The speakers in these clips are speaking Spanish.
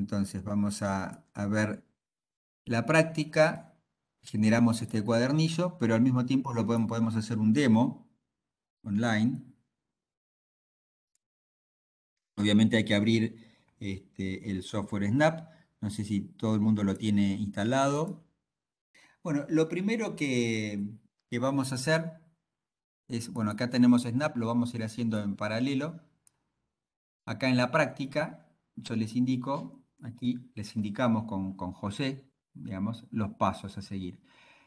Entonces vamos a, ver la práctica, generamos este cuadernillo, pero al mismo tiempo lo podemos, hacer un demo online. Obviamente hay que abrir este, el software Snap. No sé si todo el mundo lo tiene instalado. Bueno, lo primero que vamos a hacer es, bueno, acá tenemos Snap, lo vamos a ir haciendo en paralelo. Acá en la práctica, yo les indico, Aquí les indicamos con, con José, digamos, los pasos a seguir.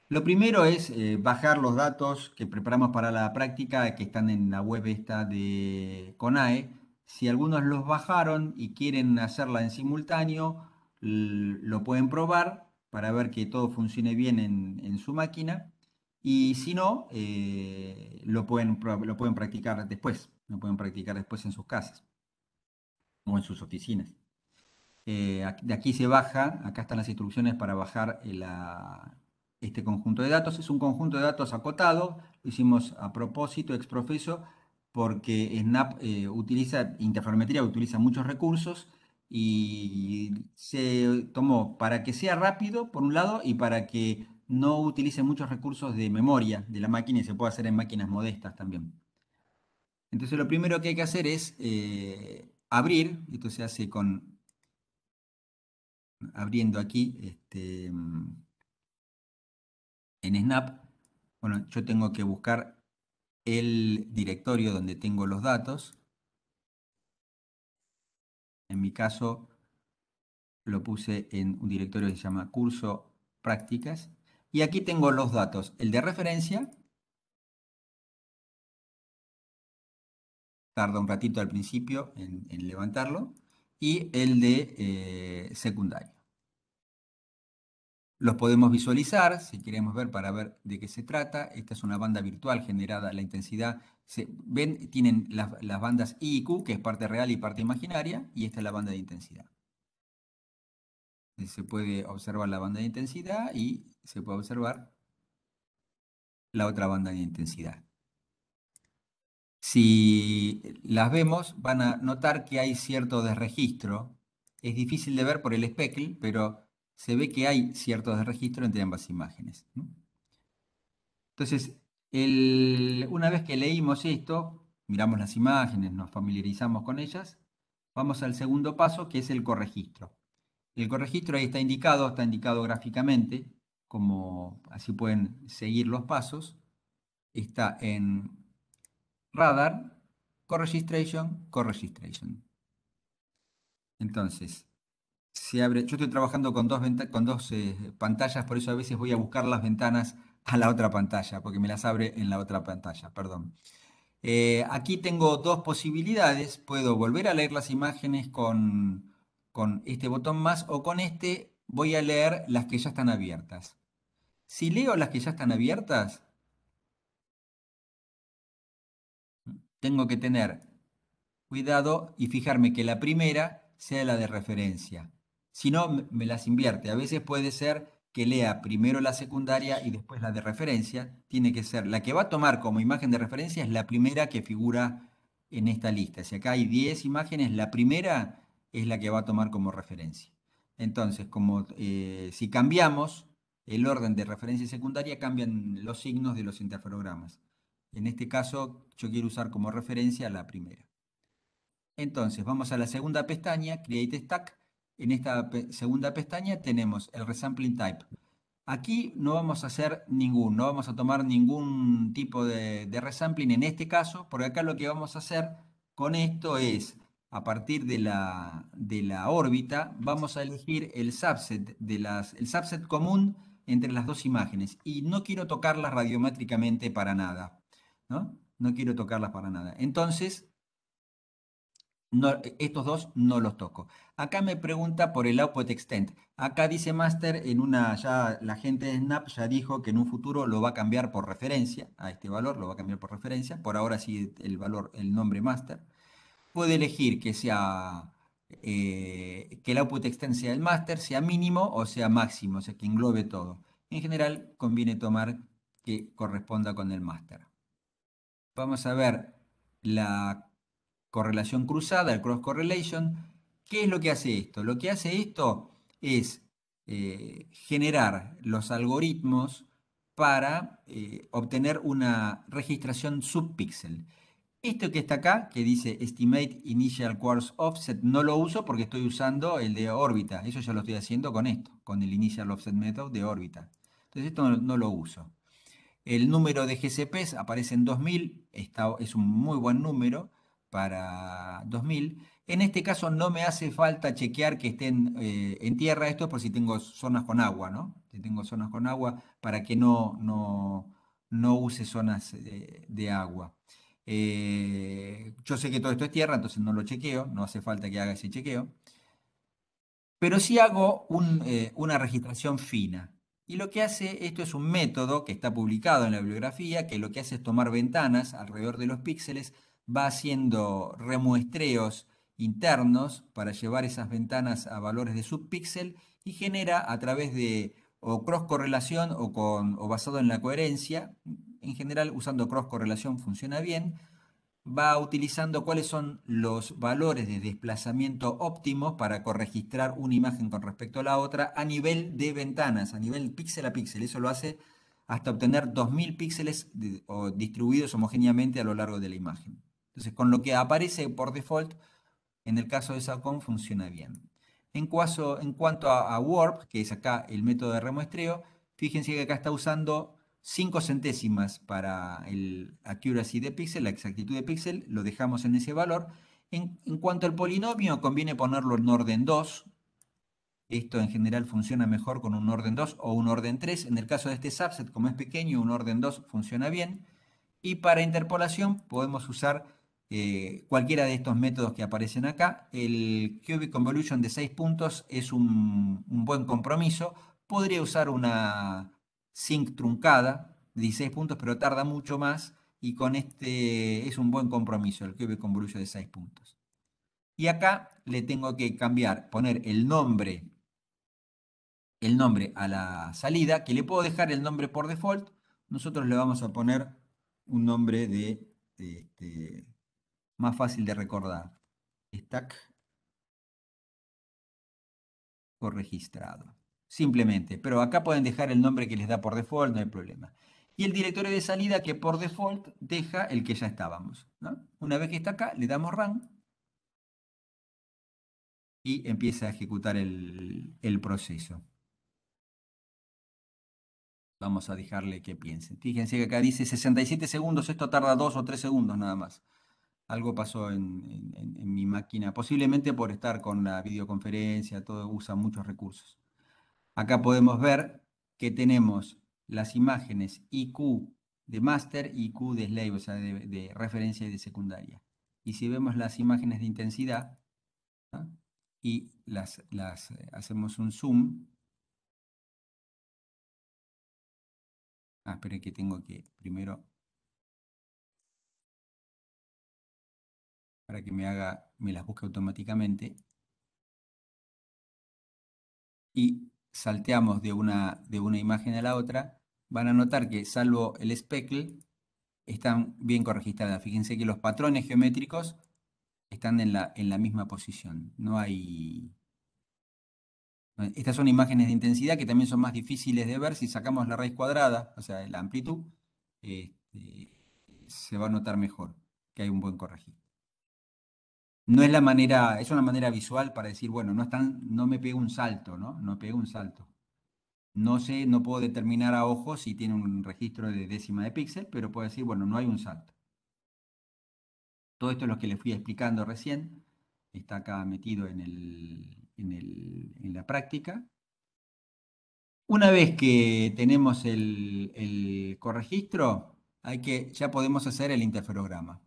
Lo primero es eh, bajar los datos que preparamos para la práctica, que están en la web esta de CONAE. Si algunos los bajaron y quieren hacerla en simultáneo, lo pueden probar para ver que todo funcione bien en, su máquina. Y si no, eh, lo, pueden, lo pueden practicar después, lo pueden practicar después en sus casas o en sus oficinas. Eh, de aquí se baja, acá están las instrucciones para bajar ah, este conjunto de datos. Es un conjunto de datos acotado, lo hicimos a propósito, ex profeso, porque Snap eh, utiliza, interferometría utiliza muchos recursos y se tomó para que sea rápido, por un lado, y para que no utilice muchos recursos de memoria de la máquina y se pueda hacer en máquinas modestas también. Entonces lo primero que hay que hacer es eh, abrir, esto se hace con abriendo aquí este, en Snap, bueno, yo tengo que buscar el directorio donde tengo los datos. En mi caso lo puse en un directorio que se llama curso prácticas. Y aquí tengo los datos, el de referencia. Tarda un ratito al principio en levantarlo y el de eh, secundario. Los podemos visualizar, si queremos ver, para ver de qué se trata. Esta es una banda virtual generada, la intensidad, se, ven, tienen las, las bandas I y Q, que es parte real y parte imaginaria, y esta es la banda de intensidad. Se puede observar la banda de intensidad y se puede observar la otra banda de intensidad. Si las vemos, van a notar que hay cierto desregistro. Es difícil de ver por el speckle, pero se ve que hay cierto desregistro entre ambas imágenes. Entonces, una vez que leímos esto, miramos las imágenes, nos familiarizamos con ellas, vamos al segundo paso, que es el corregistro. El corregistro ahí está indicado, está indicado gráficamente, como así pueden seguir los pasos. Está en radar, co-registration, co-registration. Entonces, se abre. Yo estoy trabajando con dos, con dos eh, pantallas, por eso a veces voy a buscar las ventanas a la otra pantalla, porque me las abre en la otra pantalla, perdón. Eh, aquí tengo dos posibilidades. Puedo volver a leer las imágenes con, con este botón más o con este voy a leer las que ya están abiertas. Si leo las que ya están abiertas, tengo que tener cuidado y fijarme que la primera sea la de referencia. Si no, me las invierte. A veces puede ser que lea primero la secundaria y después la de referencia. Tiene que ser la que va a tomar como imagen de referencia es la primera que figura en esta lista. Si acá hay 10 imágenes, la primera es la que va a tomar como referencia. Entonces, como eh, si cambiamos el orden de referencia y secundaria, cambian los signos de los interferogramas. En este caso, yo quiero usar como referencia la primera. Entonces, vamos a la segunda pestaña, Create Stack. En esta segunda pestaña tenemos el Resampling Type. Aquí no vamos a hacer ningún, no vamos a tomar ningún tipo de, resampling en este caso, porque acá lo que vamos a hacer con esto es, a partir de la, de la órbita, vamos a elegir el subset, de las, el subset común entre las dos imágenes. Y no quiero tocarlas radiométricamente para nada. ¿no? quiero tocarlas para nada. Entonces, estos dos no los toco. Acá me pregunta por el output extent. Acá dice master, en una, ya la gente de Snap ya dijo que en un futuro lo va a cambiar por referencia a este valor, lo va a cambiar por referencia. Por ahora sí el valor, el nombre master. Puede elegir que sea eh, que el output extent sea el master, sea mínimo o sea máximo, o sea que englobe todo. En general conviene tomar que corresponda con el master vamos a ver la correlación cruzada, el cross correlation. ¿Qué es lo que hace esto? Lo que hace esto es eh, generar los algoritmos para eh, obtener una registración subpíxel. Esto que está acá, que dice Estimate Initial Quartz Offset, no lo uso porque estoy usando el de órbita. Eso ya lo estoy haciendo con esto, con el Initial Offset Method de órbita. Entonces esto no lo uso. El número de GCPs aparece en 2000, es un muy buen número para 2000. En este caso no me hace falta chequear que estén eh, en tierra, esto por si tengo zonas con agua, ¿no? Si tengo zonas con agua, para que no, no, use zonas de, agua. Eh, yo sé que todo esto es tierra, entonces no lo chequeo, no hace falta que haga ese chequeo. Pero sí hago eh, una registración fina. Y lo que hace, esto es un método que está publicado en la bibliografía, que lo que hace es tomar ventanas alrededor de los píxeles, va haciendo remuestreos internos para llevar esas ventanas a valores de subpíxel y genera a través de o cross correlación o, con, o basado en la coherencia, en general usando cross correlación funciona bien, va utilizando cuáles son los valores de desplazamiento óptimos para corregistrar una imagen con respecto a la otra a nivel de ventanas, a nivel píxel a píxel. Eso lo hace hasta obtener 2000 píxeles distribuidos homogéneamente a lo largo de la imagen. Entonces, con lo que aparece por default, en el caso de SACOM funciona bien. En, en cuanto a, a, Warp, que es acá el método de remuestreo, fíjense que acá está usando 5 centésimas para el accuracy de píxel, la exactitud de píxel, lo dejamos en ese valor. En, cuanto al polinomio, conviene ponerlo en orden 2. Esto en general funciona mejor con un orden 2 o un orden 3. En el caso de este subset, como es pequeño, un orden 2 funciona bien. Y para interpolación podemos usar eh, cualquiera de estos métodos que aparecen acá. El cubic convolution de 6 puntos es un buen compromiso. Podría usar una sync truncada, 16 puntos, pero tarda mucho más y con este es un buen compromiso el que ve con Brullo de 6 puntos. Y acá le tengo que cambiar, poner el nombre, el nombre a la salida, que le puedo dejar el nombre por default. Nosotros le vamos a poner un nombre de, este, más fácil de recordar. Stack registrado simplemente. Pero acá pueden dejar el nombre que les da por default, no hay problema. Y el directorio de salida que por default deja el que ya estábamos. Una vez que está acá, le damos run y empieza a ejecutar el, proceso. Vamos a dejarle que piense. Fíjense que acá dice 67 segundos, esto tarda 2 o 3 segundos nada más. Algo pasó en mi máquina, posiblemente por estar con la videoconferencia, todo usa muchos recursos. Acá podemos ver que tenemos las imágenes IQ de master y IQ de slave, o sea, de, referencia y de secundaria. Y si vemos las imágenes de intensidad y las, eh, hacemos un zoom, Ah, esperen que tengo que primero... Para que me haga, me las busque automáticamente. Y salteamos de una, de una imagen a la otra, van a notar que salvo el speckle, están bien corregistradas. Fíjense que los patrones geométricos están en la, en la misma posición. No hay... Estas son imágenes de intensidad que también son más difíciles de ver. Si sacamos la raíz cuadrada, o sea, la amplitud, este, se va a notar mejor que hay un buen corregido no es la manera, es una manera visual para decir, bueno, no, están, no me pego un salto, ¿no? No pego un salto. No sé, no puedo determinar a ojo si tiene un registro de décima de píxel, pero puedo decir, bueno, no hay un salto. Todo esto es lo que les fui explicando recién, está acá metido en, el, en, el, en la práctica. Una vez que tenemos el, el corregistro, hay que, ya podemos hacer el interferograma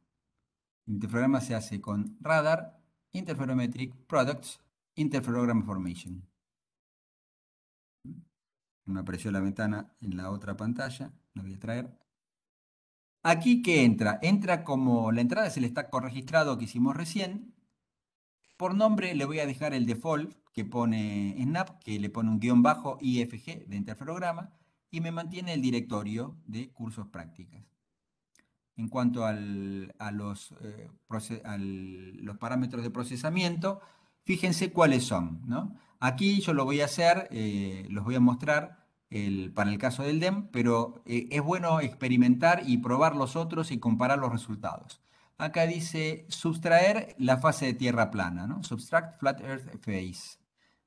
interferograma se hace con radar, interferometric products, interferogram formation. Me apareció la ventana en la otra pantalla, la voy a traer. Aquí que entra, entra como la entrada es el stack corregistrado que hicimos recién. Por nombre le voy a dejar el default que pone Snap, que le pone un guión bajo IFG de interferograma y me mantiene el directorio de cursos prácticas en cuanto eh, a los, parámetros de procesamiento, fíjense cuáles son. Aquí yo lo voy a hacer, eh, los voy a mostrar para el caso del DEM, pero eh, es bueno experimentar y probar los otros y comparar los resultados. Acá dice sustraer la fase de tierra plana, ¿no? Subtract Flat Earth Phase.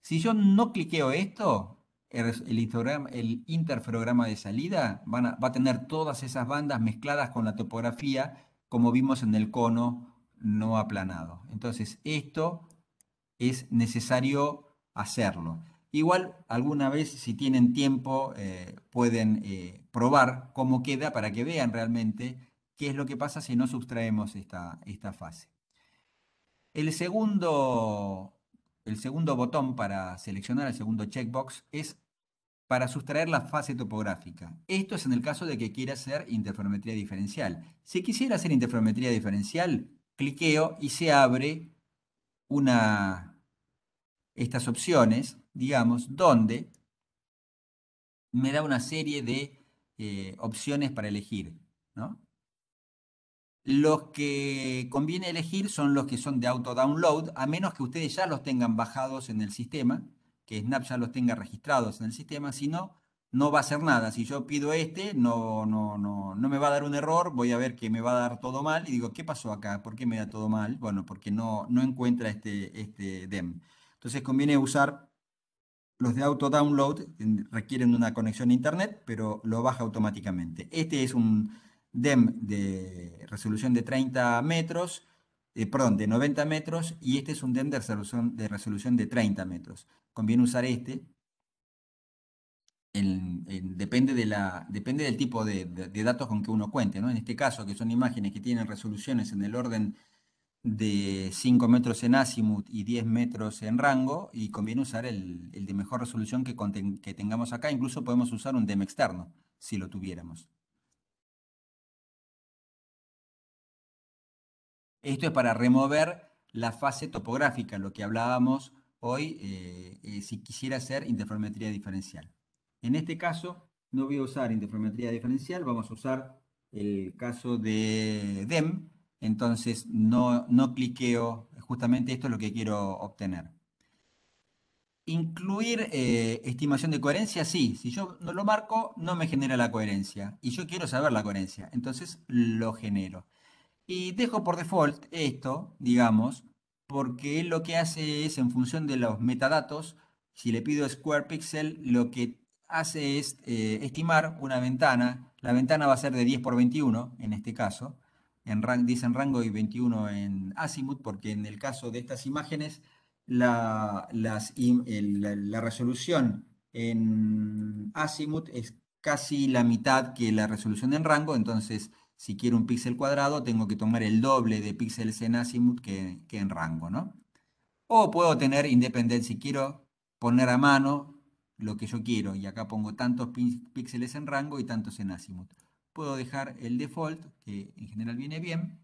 Si yo no cliqueo esto, el, el interferograma de salida va a tener todas esas bandas mezcladas con la topografía, como vimos en el cono no aplanado. Entonces, esto es necesario hacerlo. Igual, alguna vez, si tienen tiempo, eh, pueden eh, probar cómo queda para que vean realmente qué es lo que pasa si no sustraemos esta, esta fase. El segundo el segundo botón para seleccionar el segundo checkbox es para sustraer la fase topográfica. Esto es en el caso de que quiera hacer interferometría diferencial. Si quisiera hacer interferometría diferencial, cliqueo y se abre una, estas opciones, digamos, donde me da una serie de eh, opciones para elegir. ¿no? Los que conviene elegir son los que son de auto download, a menos que ustedes ya los tengan bajados en el sistema, que Snap ya los tenga registrados en el sistema, si no, no va a hacer nada. Si yo pido este, no, no, no, no me va a dar un error, voy a ver que me va a dar todo mal y digo, ¿qué pasó acá? ¿Por qué me da todo mal? Bueno, porque no, no encuentra este, este DEM. Entonces conviene usar los de auto download, requieren una conexión a internet, pero lo baja automáticamente. Este es un DEM de resolución de 30 metros, eh, perdón, de 90 metros, y este es un DEM de resolución, de 30 metros. Conviene usar este. depende, de la, depende, del tipo de, datos con que uno cuente. ¿no? En este caso, que son imágenes que tienen resoluciones en el orden de 5 metros en azimut y 10 metros en rango, y conviene usar el, de mejor resolución que tengamos acá. Incluso podemos usar un DEM externo, si lo tuviéramos. Esto es para remover la fase topográfica, lo que hablábamos hoy, eh, eh, si quisiera hacer interferometría diferencial. En este caso, no voy a usar interferometría diferencial, vamos a usar el caso de DEM, entonces no, cliqueo, justamente esto es lo que quiero obtener. Incluir eh, estimación de coherencia, sí, si yo no lo marco, no me genera la coherencia, y yo quiero saber la coherencia, entonces lo genero. Y dejo por default esto, digamos, porque lo que hace es, en función de los metadatos, si le pido square pixel, lo que hace es eh, estimar una ventana. La ventana va a ser de 10 por 21, en este caso. En dicen rango y 21 en azimuth porque en el caso de estas imágenes, la, la, resolución en azimuth es casi la mitad que la resolución en rango, entonces si quiero un píxel cuadrado, tengo que tomar el doble de píxeles en azimut que, en rango, ¿no? O puedo tener independencia, si quiero poner a mano lo que yo quiero, y acá pongo tantos píxeles en rango y tantos en azimut. Puedo dejar el default, que en general viene bien,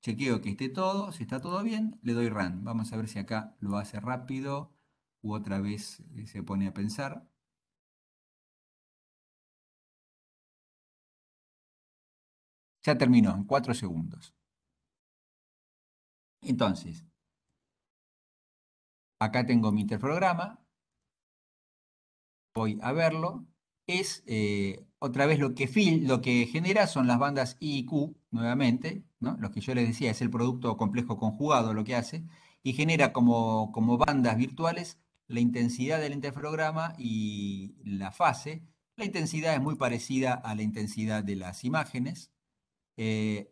Chequeo que esté todo, si está todo bien, le doy run. Vamos a ver si acá lo hace rápido u otra vez eh, se pone a pensar. Ya terminó en cuatro segundos. Entonces, acá tengo mi interprograma. Voy a verlo. Es eh, otra vez lo que, genera son las bandas I y Q, nuevamente, ¿no? Los que yo les decía, es el producto complejo conjugado lo que hace, y genera como, como bandas virtuales la intensidad del interferograma y la fase. La intensidad es muy parecida a la intensidad de las imágenes. Eh,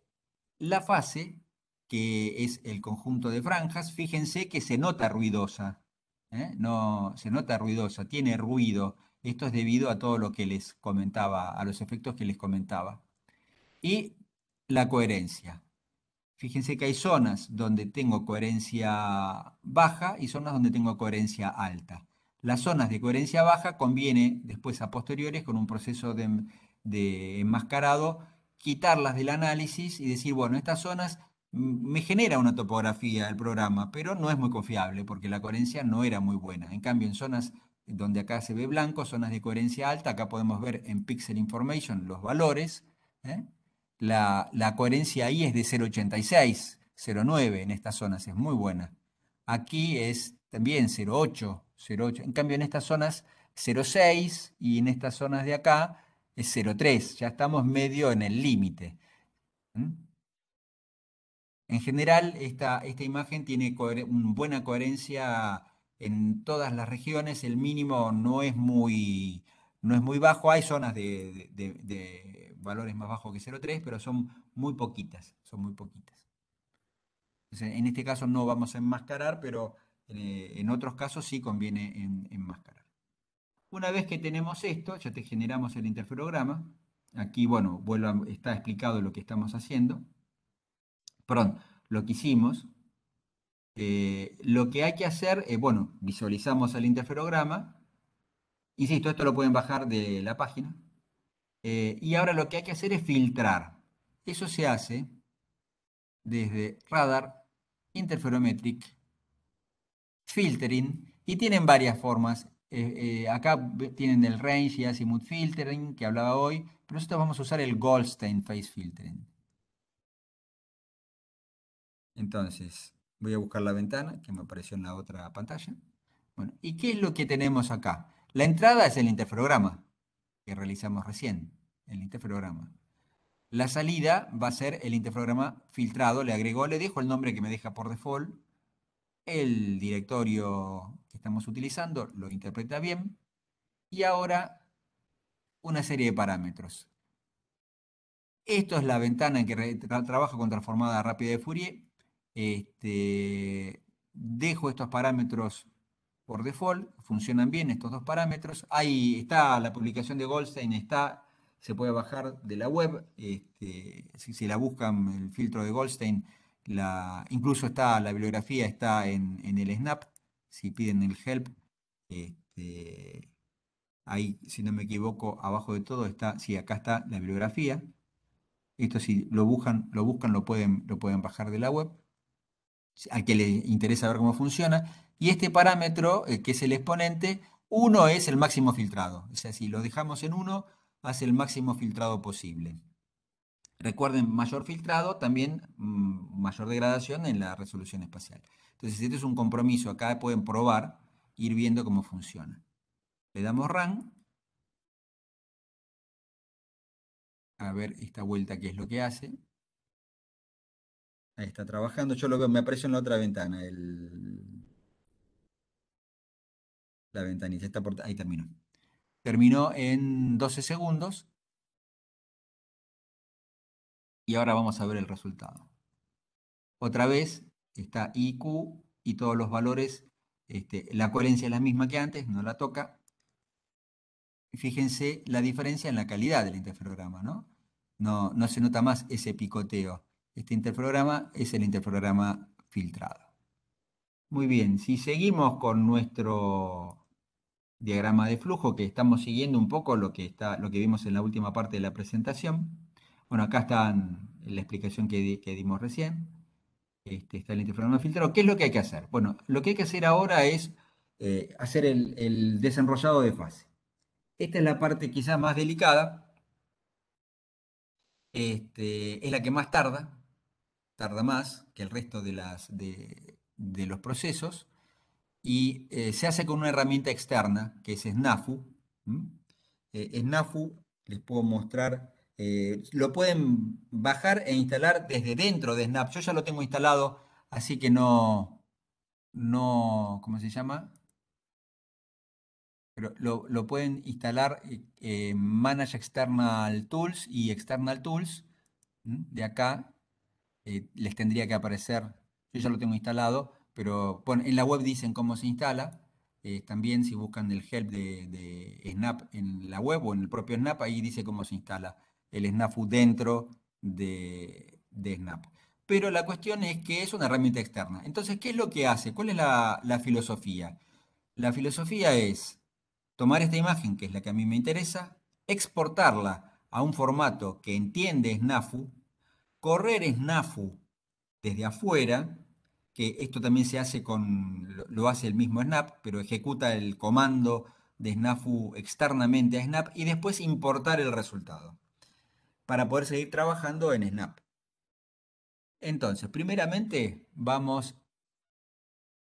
la fase, que es el conjunto de franjas, fíjense que se nota ruidosa. ¿eh? No, se nota ruidosa, tiene ruido. Esto es debido a todo lo que les comentaba, a los efectos que les comentaba. Y la coherencia. Fíjense que hay zonas donde tengo coherencia baja y zonas donde tengo coherencia alta. Las zonas de coherencia baja conviene después a posteriores con un proceso de enmascarado quitarlas del análisis y decir, bueno, estas zonas mm, me genera una topografía del programa, pero no es muy confiable porque la coherencia no era muy buena. En cambio, en zonas donde acá se ve blanco, zonas de coherencia alta, acá podemos ver en Pixel Information los valores, ¿eh? la, la, coherencia ahí es de 0.86, 0.9 en estas zonas, es muy buena. Aquí es también 0.8, 0.8, en cambio en estas zonas 0.6 y en estas zonas de acá es 0,3, ya estamos medio en el límite. En general, esta, esta imagen tiene buena coherencia en todas las regiones, el mínimo no es muy, no es muy bajo, hay zonas de, valores más bajos que 0,3, pero son muy poquitas, son muy poquitas. en este caso no vamos a enmascarar, pero eh, en, otros casos sí conviene en, enmascarar. Una vez que tenemos esto, ya te generamos el interferograma. Aquí, bueno, está explicado lo que estamos haciendo. Perdón, lo que hicimos. Eh, lo que hay que hacer, es eh, bueno, visualizamos el interferograma. Insisto, esto lo pueden bajar de la página. Eh, y ahora lo que hay que hacer es filtrar. Eso se hace desde radar, interferometric, filtering, y tienen varias formas eh, eh, acá tienen el range y azimuth filtering que hablaba hoy, pero nosotros vamos a usar el Goldstein phase filtering. Entonces, voy a buscar la ventana que me apareció en la otra pantalla. Bueno, ¿y qué es lo que tenemos acá? La entrada es el interferograma que realizamos recién, el interferograma. La salida va a ser el interferograma filtrado, le agregó, le dejo el nombre que me deja por default, el directorio que estamos utilizando lo interpreta bien y ahora una serie de parámetros. Esto es la ventana en que trabaja con transformada rápida de Fourier. Este, dejo estos parámetros por default, funcionan bien estos dos parámetros. Ahí está la publicación de Goldstein, está, se puede bajar de la web. Este, si la buscan, el filtro de Goldstein incluso está la bibliografía está en, el SNAP, si piden el help, este, ahí, si no me equivoco, abajo de todo está, sí, acá está la bibliografía. Esto si lo buscan, lo buscan, lo pueden, lo pueden bajar de la web, al que le interesa ver cómo funciona. Y este parámetro, eh, que es el exponente, 1 es el máximo filtrado. O sea, si lo dejamos en 1, hace el máximo filtrado posible. Recuerden, mayor filtrado, también mm, mayor degradación en la resolución espacial. Entonces, este es un compromiso. Acá pueden probar, ir viendo cómo funciona. Le damos run. A ver esta vuelta qué es lo que hace. Ahí está trabajando. Yo lo veo, me aparece en la otra ventana. La ventanita. Está por... Ahí terminó. Terminó en 12 segundos. Y ahora vamos a ver el resultado. Otra vez está IQ y todos los valores, este, la coherencia es la misma que antes, no la toca. Fíjense la diferencia en la calidad del interferograma, ¿no? No, se nota más ese picoteo. Este interferograma es el interferograma filtrado. Muy bien, si seguimos con nuestro diagrama de flujo, que estamos siguiendo un poco lo que, está, lo que vimos en la última parte de la presentación, bueno, acá está la explicación que, dimos recién. Este, está el interferón filtrado. ¿Qué es lo que hay que hacer? Bueno, lo que hay que hacer ahora es eh, hacer el, desenrollado de fase. Esta es la parte quizás más delicada. Este, es la que más tarda, tarda más que el resto de, las, de, los procesos, y eh, se hace con una herramienta externa que es SNAFU. Eh, SNAFU, les puedo mostrar eh, lo pueden bajar e instalar desde dentro de Snap. Yo ya lo tengo instalado, así que no, no, ¿cómo se llama? Pero lo, pueden instalar en eh, eh, Manage External Tools y External Tools. De acá les tendría que aparecer, yo ya lo tengo instalado, pero bueno, en la web dicen cómo se instala. también si buscan el help de, Snap en la web o en el propio Snap, ahí dice cómo se instala el SNAFU dentro de, SNAP. Pero la cuestión es que es una herramienta externa. Entonces, ¿qué es lo que hace? ¿Cuál es la, filosofía? La filosofía es tomar esta imagen, que es la que a mí me interesa, exportarla a un formato que entiende SNAFU, correr SNAFU desde afuera, que esto también se hace con, lo hace el mismo Snap, pero ejecuta el comando de SNAFU externamente a Snap y después importar el resultado para poder seguir trabajando en Snap. Entonces, primeramente vamos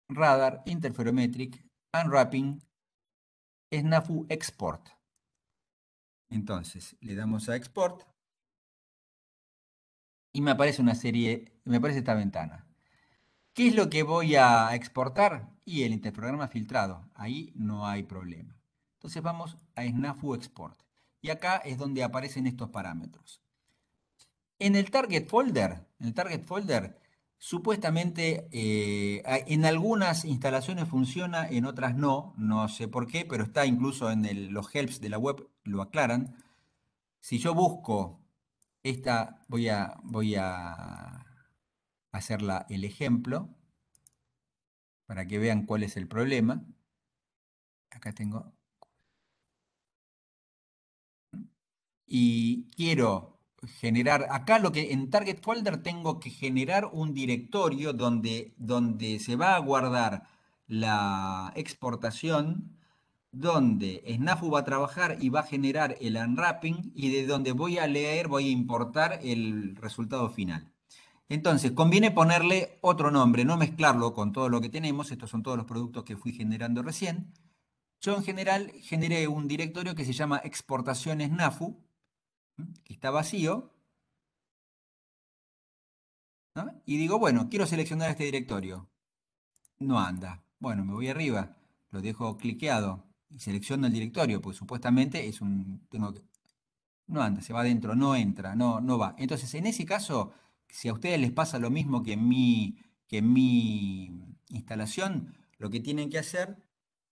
radar, interferometric, unwrapping, snafu export. Entonces, le damos a export y me aparece una serie, me aparece esta ventana. ¿Qué es lo que voy a exportar? Y el interprograma filtrado. Ahí no hay problema. Entonces vamos a Snafu Export. Y acá es donde aparecen estos parámetros. En el target folder, en el target folder, supuestamente eh, en algunas instalaciones funciona, en otras no, no sé por qué, pero está incluso en los helps de la web, lo aclaran. Si yo busco esta, voy a, voy a hacerla el ejemplo para que vean cuál es el problema. Acá tengo y quiero generar, acá lo que en Target Folder tengo que generar un directorio donde, donde se va a guardar la exportación, donde Snafu va a trabajar y va a generar el unwrapping y de donde voy a leer, voy a importar el resultado final. Entonces, conviene ponerle otro nombre, no mezclarlo con todo lo que tenemos. Estos son todos los productos que fui generando recién. Yo en general generé un directorio que se llama exportaciones NAFU que está vacío. Y digo, bueno, quiero seleccionar este directorio. No anda. Bueno, me voy arriba, lo dejo cliqueado y selecciono el directorio, porque supuestamente es un... no anda, se va adentro, no entra, no, no va. Entonces, en ese caso, si a ustedes les pasa lo mismo que en mi, que mi instalación, lo que tienen que hacer,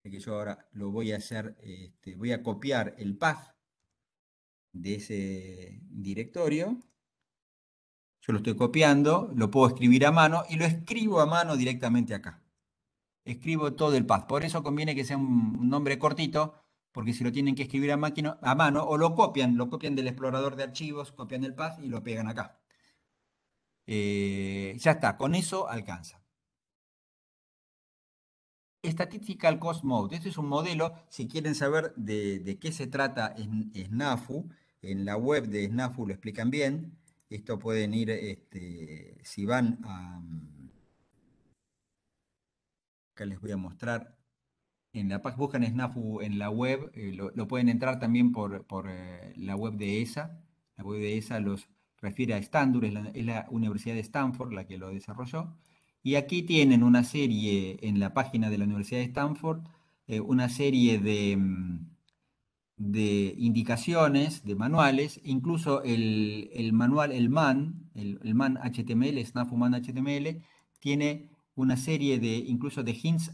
que yo ahora lo voy a hacer, este, voy a copiar el path de ese directorio. Yo lo estoy copiando, lo puedo escribir a mano y lo escribo a mano directamente acá. Escribo todo el path. Por eso conviene que sea un nombre cortito, porque si lo tienen que escribir a, máquina, a mano o lo copian, lo copian del explorador de archivos, copian el path y lo pegan acá. Eh, ya está, con eso alcanza. Statistical Cost Mode. Este es un modelo, si quieren saber de, de qué se trata en SNAFU, en la web de SNAFU lo explican bien. Esto pueden ir, este, si van a... Mm, acá les voy a mostrar. En la página, buscan SNAFU en la web, eh, lo, pueden entrar también por, eh, la web de ESA. La web de ESA los refiere a Standur, es la, Universidad de Stanford la que lo desarrolló. Y aquí tienen una serie en la página de la Universidad de Stanford, eh, una serie de... Mm, de indicaciones, de manuales, incluso el, manual, el MAN, el, MAN HTML, Snafu MAN HTML, tiene una serie de, incluso de hints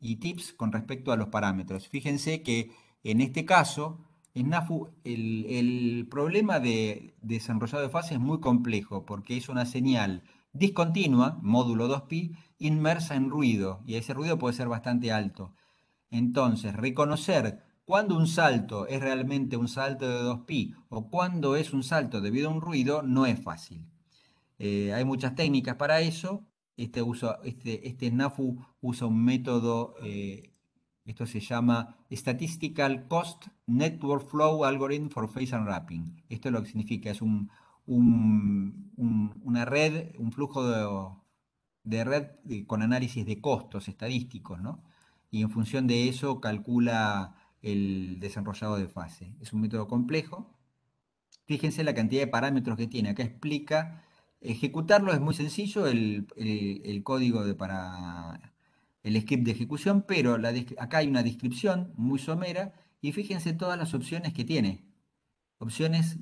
y tips con respecto a los parámetros. Fíjense que en este caso, el, el problema de, de desenrollado de fase es muy complejo porque es una señal discontinua, módulo 2pi, inmersa en ruido, y ese ruido puede ser bastante alto. Entonces, reconocer cuando un salto es realmente un salto de 2pi o cuando es un salto debido a un ruido, no es fácil. Eh, hay muchas técnicas para eso. Este, este, este Snafu usa un método, eh, esto se llama Statistical Cost Network Flow Algorithm for Phase Unwrapping. Esto es lo que significa, es un, una red, un flujo de, de red con análisis de costos estadísticos, ¿no? Y en función de eso calcula el desarrollado de fase. Es un método complejo. Fíjense la cantidad de parámetros que tiene. Acá explica, ejecutarlo es muy sencillo, el, código de para el script de ejecución, pero acá hay una descripción muy somera y fíjense todas las opciones que tiene. Opciones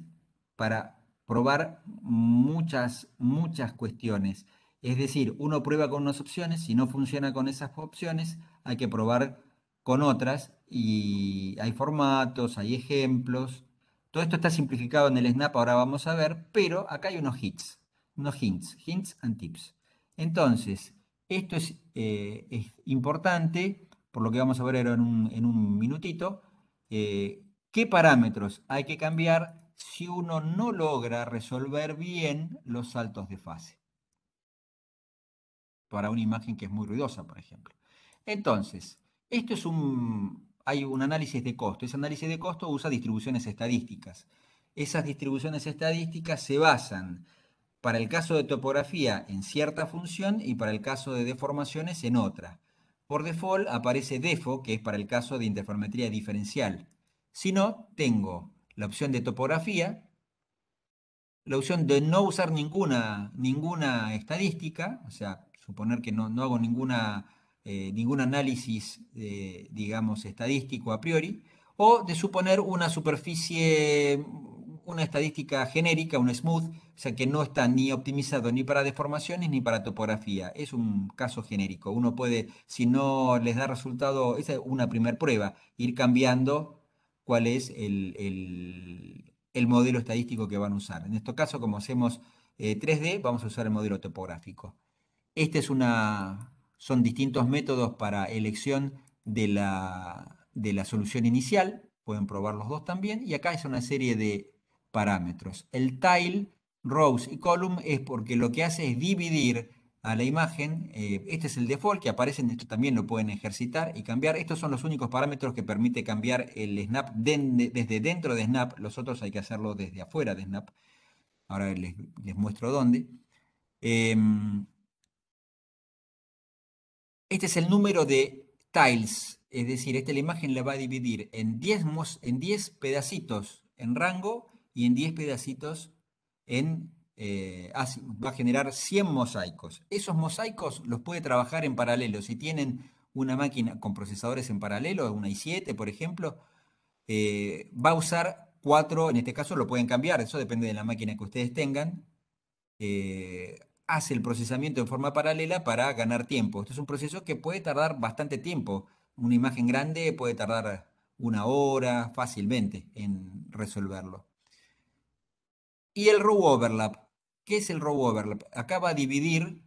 para probar muchas, muchas cuestiones. Es decir, uno prueba con unas opciones, si no funciona con esas opciones, hay que probar con otras y hay formatos, hay ejemplos. Todo esto está simplificado en el snap, ahora vamos a ver, pero acá hay unos hits, unos hints, hints and tips. Entonces, esto es, eh, es importante, por lo que vamos a ver en un, minutito, eh, qué parámetros hay que cambiar si uno no logra resolver bien los saltos de fase. Para una imagen que es muy ruidosa, por ejemplo. Entonces, esto es un, hay un análisis de costo. Ese análisis de costo usa distribuciones estadísticas. Esas distribuciones estadísticas se basan para el caso de topografía en cierta función y para el caso de deformaciones en otra. Por default aparece DEFO, que es para el caso de interferometría diferencial. Si no, tengo la opción de topografía, la opción de no usar ninguna, ninguna estadística, o sea, suponer que no hago ninguna eh, ningún análisis, eh, digamos, estadístico a priori, o de suponer una superficie, una estadística genérica, un smooth, o sea, que no está ni optimizado ni para deformaciones ni para topografía. Es un caso genérico. Uno puede, si no les da resultado, esa es una primera prueba, ir cambiando cuál es el, modelo estadístico que van a usar. En este caso, como hacemos 3D, eh, vamos a usar el modelo topográfico. Esta es una, son distintos métodos para elección de la, de la solución inicial, pueden probar los dos también, y acá es una serie de parámetros. El tile, rows y column es porque lo que hace es dividir a la imagen, eh, este es el default que aparece en esto también lo pueden ejercitar y cambiar. Estos son los únicos parámetros que permite cambiar el snap desde dentro de snap, los otros hay que hacerlo desde afuera de snap. Ahora les, muestro dónde. Em, este es el número de tiles, es decir, esta la imagen la va a dividir en 10, en pedacitos en rango y en 10 pedacitos en... Eh, va a generar 100 mosaicos. Esos mosaicos los puede trabajar en paralelo. Si tienen una máquina con procesadores en paralelo, una i7 por ejemplo, eh, va a usar 4, en este caso lo pueden cambiar, eso depende de la máquina que ustedes tengan. Eh, hace el procesamiento en forma paralela para ganar tiempo. Esto es un proceso que puede tardar bastante tiempo. Una imagen grande puede tardar una hora fácilmente en resolverlo. Y el row overlap. ¿Qué es el row overlap? Acá va a dividir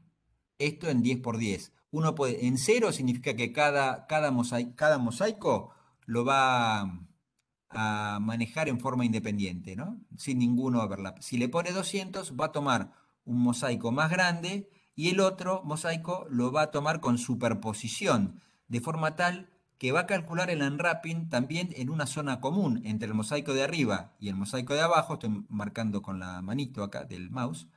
esto en 10 por 10. Uno puede, en cero significa que cada, cada, mosaico, cada mosaico lo va a manejar en forma independiente, ¿no? sin ningún overlap. Si le pone 200, va a tomar un mosaico más grande y el otro mosaico lo va a tomar con superposición, de forma tal que va a calcular el unwrapping también en una zona común entre el mosaico de arriba y el mosaico de abajo, estoy marcando con la manito acá del mouse,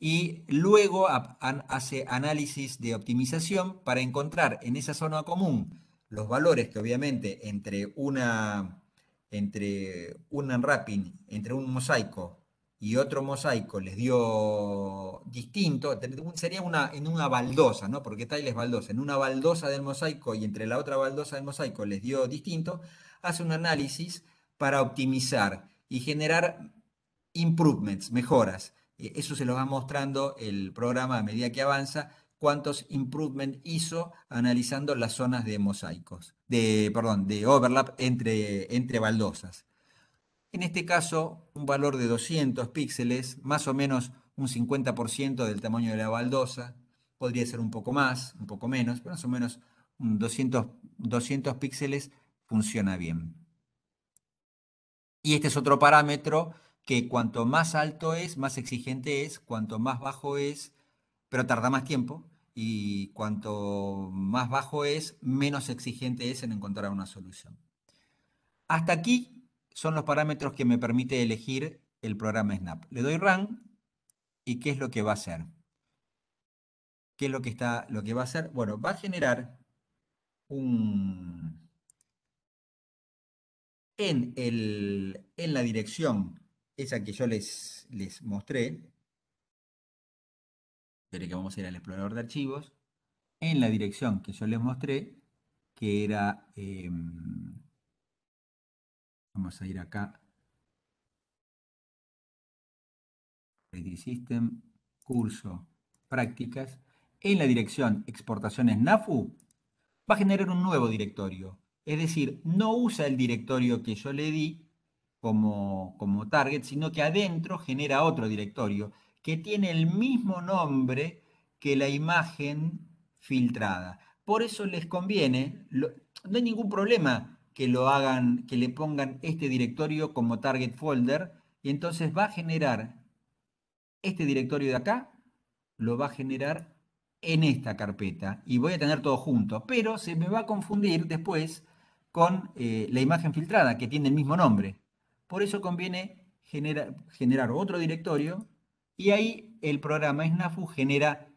y luego hace análisis de optimización para encontrar en esa zona común los valores que obviamente entre, una, entre un unwrapping, entre un mosaico y otro mosaico les dio distinto, sería una, en una baldosa, ¿no? porque Tyler es baldosa, en una baldosa del mosaico y entre la otra baldosa del mosaico les dio distinto, hace un análisis para optimizar y generar improvements, mejoras. Eh, eso se lo va mostrando el programa a medida que avanza, cuántos improvement hizo analizando las zonas de mosaicos, de, perdón, de overlap entre, entre baldosas. En este caso, un valor de 200 píxeles, más o menos un 50% del tamaño de la baldosa, podría ser un poco más, un poco menos, pero más o menos 200, píxeles funciona bien. Y este es otro parámetro que cuanto más alto es, más exigente es, cuanto más bajo es, pero tarda más tiempo, y cuanto más bajo es, menos exigente es en encontrar una solución. Hasta aquí son los parámetros que me permite elegir el programa Snap. Le doy Run y ¿qué es lo que va a hacer? ¿Qué es lo que, está, lo que va a hacer? Bueno, va a generar un... En, la dirección esa que yo les, les mostré, pero que vamos a ir al explorador de archivos, en la dirección que yo les mostré, que era... Em, Vamos a ir acá. System, curso, prácticas. En la dirección exportaciones NAFU va a generar un nuevo directorio. Es decir, no usa el directorio que yo le di como, target, sino que adentro genera otro directorio que tiene el mismo nombre que la imagen filtrada. Por eso les conviene, no hay ningún problema que lo hagan, que le pongan este directorio como target folder y entonces va a generar este directorio de acá, lo va a generar en esta carpeta y voy a tener todo junto, pero se me va a confundir después con eh, la imagen filtrada que tiene el mismo nombre. Por eso conviene generar otro directorio y ahí el programa SNAFU genera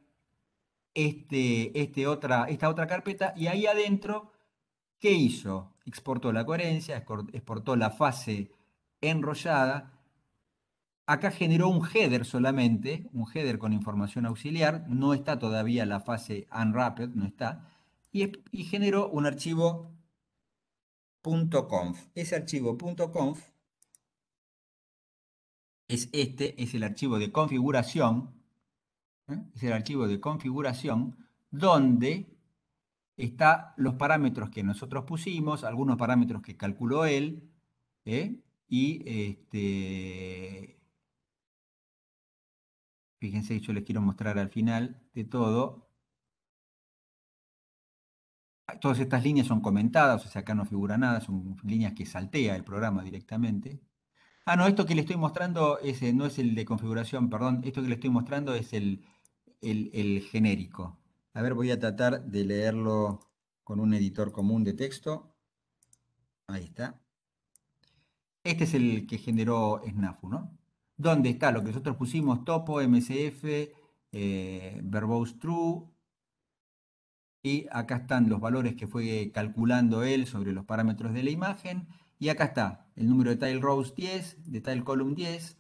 este, este esta otra carpeta y ahí adentro, ¿qué hizo? exportó la coherencia, exportó la fase enrollada. Acá generó un header solamente, un header con información auxiliar, no está todavía la fase unwrapped, no está, y, generó un archivo .conf. Ese archivo .conf es este, es el archivo de configuración, ¿eh? es el archivo de configuración donde está los parámetros que nosotros pusimos, algunos parámetros que calculó él, ¿eh? y este, fíjense, yo les quiero mostrar al final de todo, todas estas líneas son comentadas, o sea, acá no figura nada, son líneas que saltea el programa directamente. Ah, no, esto que le estoy mostrando eh, no es el de configuración, perdón, esto que le estoy mostrando es el, el genérico, a ver, voy a tratar de leerlo con un editor común de texto. Ahí está. Este es el que generó SNAFU, ¿no? ¿Dónde está lo que nosotros pusimos? Topo, MCF, eh, verbose true. Y acá están los valores que fue calculando él sobre los parámetros de la imagen. Y acá está el número de tile rows 10, de tile column 10,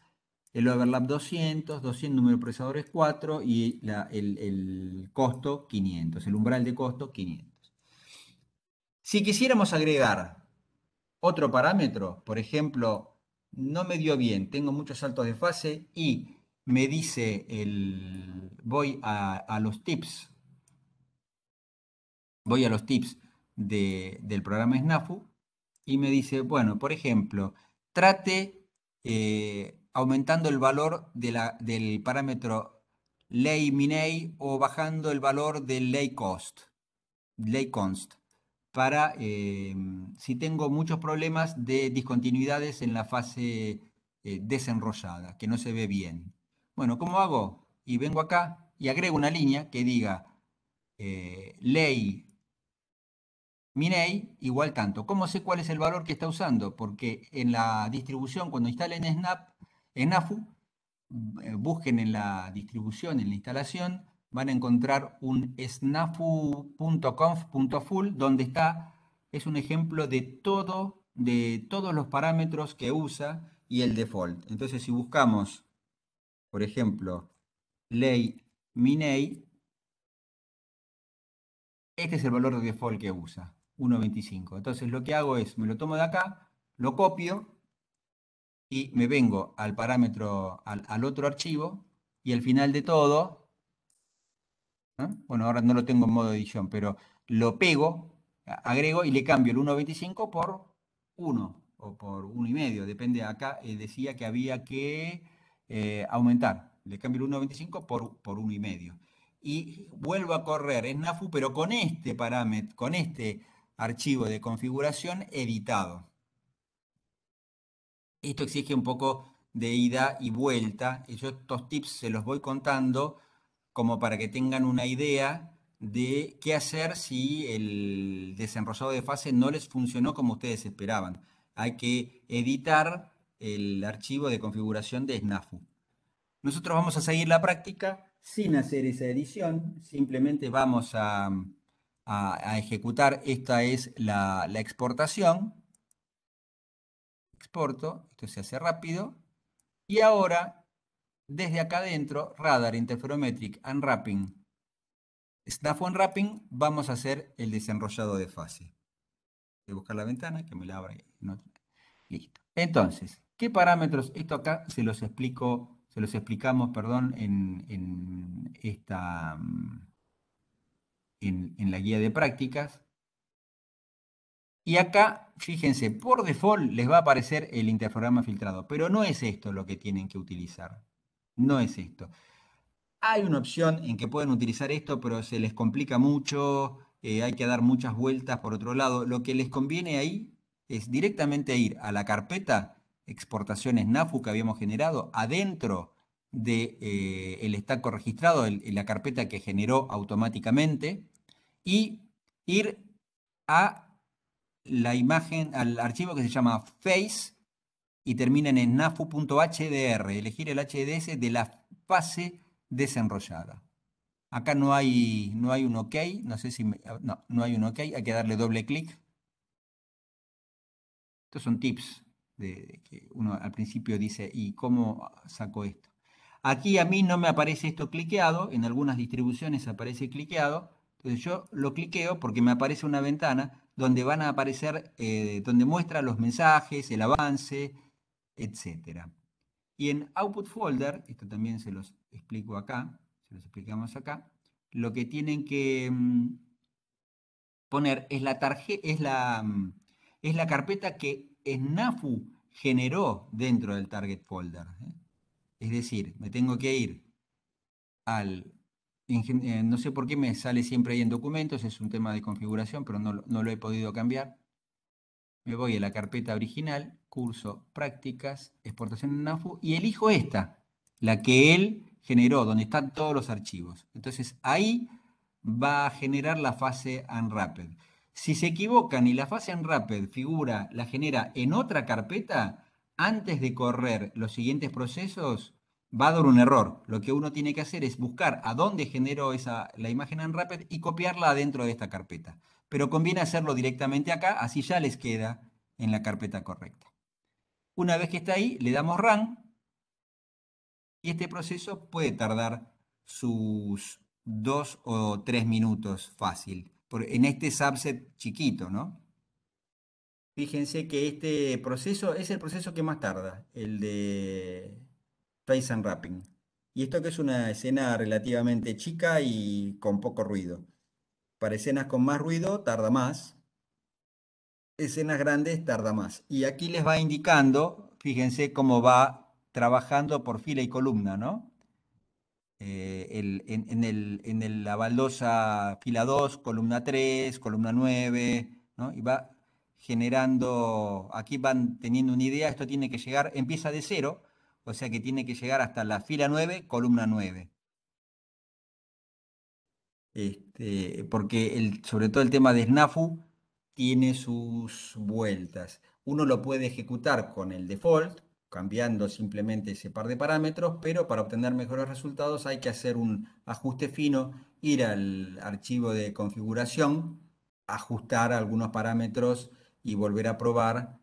el overlap 200, 200 número de procesadores 4 y el, costo 500, el umbral de costo 500. Si quisiéramos agregar otro parámetro, por ejemplo, no me dio bien, tengo muchos saltos de fase y me dice el, voy a, los tips, voy a los tips del programa SNAFU y me dice, bueno, por ejemplo, trate... Eh, aumentando el valor del parámetro ley minei o bajando el valor del ley cost, const, para eh, si tengo muchos problemas de discontinuidades en la fase eh, desenrollada, que no se ve bien. Bueno, ¿cómo hago? Y vengo acá y agrego una línea que diga eh, ley minei igual tanto. ¿Cómo sé cuál es el valor que está usando? Porque en la distribución, cuando instalen Snap, en AFU, eh, busquen en la distribución, en la instalación, van a encontrar un snafu.conf.full donde está, es un ejemplo de, todo, de todos los parámetros que usa y el default. Entonces, si buscamos, por ejemplo, ley minei, este es el valor de default que usa, 1.25. Entonces, lo que hago es, me lo tomo de acá, lo copio y me vengo al parámetro, al, otro archivo, y al final de todo, bueno, ahora no lo tengo en modo edición, pero lo pego, agrego y le cambio el 1.25 por 1 o por 1.5, depende, acá eh, decía que había que eh, aumentar, le cambio el 1.25 por, por 1.5 y vuelvo a correr en NAFU, pero con este parámetro, con este archivo de configuración editado. Esto exige un poco de ida y vuelta. Y yo estos tips se los voy contando como para que tengan una idea de qué hacer si el desenrollado de fase no les funcionó como ustedes esperaban. Hay que editar el archivo de configuración de SNAFU. Nosotros vamos a seguir la práctica sin hacer esa edición, simplemente vamos a, ejecutar, esta es la exportación, esto se hace rápido, y ahora, desde acá adentro, Radar Interferometric Unwrapping, Staff Unwrapping, vamos a hacer el desenrollado de fase. Voy a buscar la ventana, que me la abra. listo. Entonces, ¿qué parámetros? Esto acá se los explico, se los explicamos, perdón, en, esta... Mm, en, en, la guía de prácticas, y acá, fíjense, por default les va a aparecer el interfograma filtrado, pero no es esto lo que tienen que utilizar. No es esto. Hay una opción en que pueden utilizar esto, pero se les complica mucho, eh, hay que dar muchas vueltas por otro lado. Lo que les conviene ahí es directamente ir a la carpeta exportaciones NAFU que habíamos generado, adentro del de, eh, el estaco registrado, la carpeta que generó automáticamente, y ir a la imagen al archivo que se llama face y termina en nafu.hdr, elegir el HDS de la fase desenrollada. Acá no hay, no hay un OK, no sé si... no, no hay un OK, hay que darle doble clic. Estos son tips de que uno al principio dice, ¿y cómo saco esto? Aquí a mí no me aparece esto cliqueado, en algunas distribuciones aparece cliqueado, entonces yo lo cliqueo porque me aparece una ventana donde van a aparecer, eh, donde muestra los mensajes, el avance, etc. Y en Output Folder, esto también se los explico acá, se los explicamos acá, lo que tienen que mm, poner es la, es, la, mm, es la carpeta que SNAFU generó dentro del target folder. ¿eh? Es decir, me tengo que ir al eh, no sé por qué me sale siempre ahí en documentos, es un tema de configuración, pero no, no lo he podido cambiar. Me voy a la carpeta original, curso, prácticas, exportación en NAFU, y elijo esta, la que él generó, donde están todos los archivos. Entonces ahí va a generar la fase Unwrapped. Si se equivocan y la fase Unwrapped figura, la genera en otra carpeta, antes de correr los siguientes procesos, va a dar un error. Lo que uno tiene que hacer es buscar a dónde generó esa, la imagen en Rapid y copiarla dentro de esta carpeta. Pero conviene hacerlo directamente acá, así ya les queda en la carpeta correcta. Una vez que está ahí, le damos Run y este proceso puede tardar sus dos o tres minutos fácil, en este subset chiquito, ¿no? Fíjense que este proceso es el proceso que más tarda, el de face and wrapping. Y esto que es una escena relativamente chica y con poco ruido. Para escenas con más ruido tarda más, escenas grandes tarda más. Y aquí les va indicando, fíjense cómo va trabajando por fila y columna, ¿no? Eh, en, la baldosa fila 2, columna 3, columna 9, ¿no? Y va generando, aquí van teniendo una idea, esto tiene que llegar, empieza de cero, o sea que tiene que llegar hasta la fila 9, columna 9. Este, porque sobre todo el tema de SNAFU tiene sus vueltas. Uno lo puede ejecutar con el default, cambiando simplemente ese par de parámetros, pero para obtener mejores resultados hay que hacer un ajuste fino, ir al archivo de configuración, ajustar algunos parámetros y volver a probar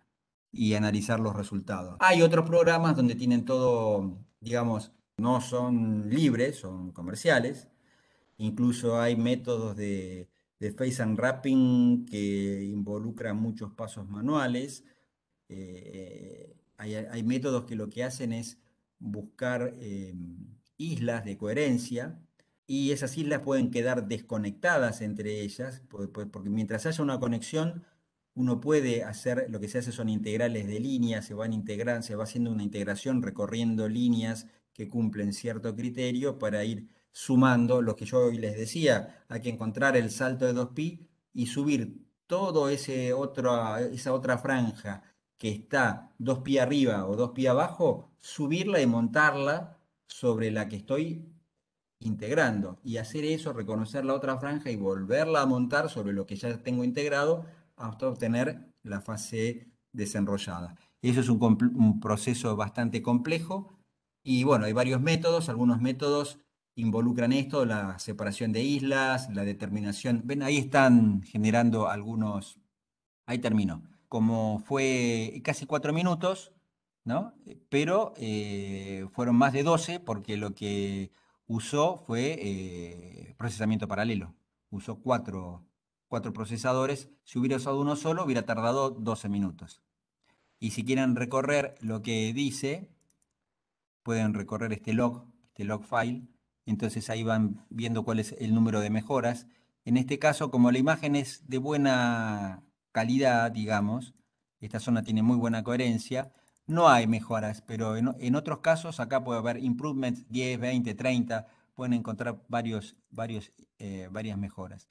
y analizar los resultados. Hay otros programas donde tienen todo, digamos, no son libres, son comerciales. Incluso hay métodos de, de face unwrapping... que involucran muchos pasos manuales. Eh, hay, métodos que lo que hacen es buscar eh, islas de coherencia y esas islas pueden quedar desconectadas entre ellas, porque mientras haya una conexión, uno puede hacer, lo que se hace son integrales de líneas, se van integrando, se va haciendo una integración recorriendo líneas que cumplen cierto criterio para ir sumando lo que yo hoy les decía, hay que encontrar el salto de 2pi y subir todo esa otra franja que está 2pi arriba o 2pi abajo, subirla y montarla sobre la que estoy integrando y hacer eso, reconocer la otra franja y volverla a montar sobre lo que ya tengo integrado hasta obtener la fase desenrollada. Eso es un, proceso bastante complejo y bueno, hay varios métodos, algunos métodos involucran esto, la separación de islas, la determinación, ven, ahí están generando algunos, ahí termino, como fue casi cuatro minutos, ¿no? Pero eh, fueron más de 12 porque lo que usó fue eh, procesamiento paralelo, usó cuatro cuatro procesadores, si hubiera usado uno solo hubiera tardado 12 minutos. Y si quieren recorrer lo que dice, pueden recorrer este log, este log file, entonces ahí van viendo cuál es el número de mejoras. En este caso, como la imagen es de buena calidad, digamos, esta zona tiene muy buena coherencia, no hay mejoras, pero en, otros casos acá puede haber improvements 10, 20, 30, pueden encontrar varios, varios, eh, varias mejoras.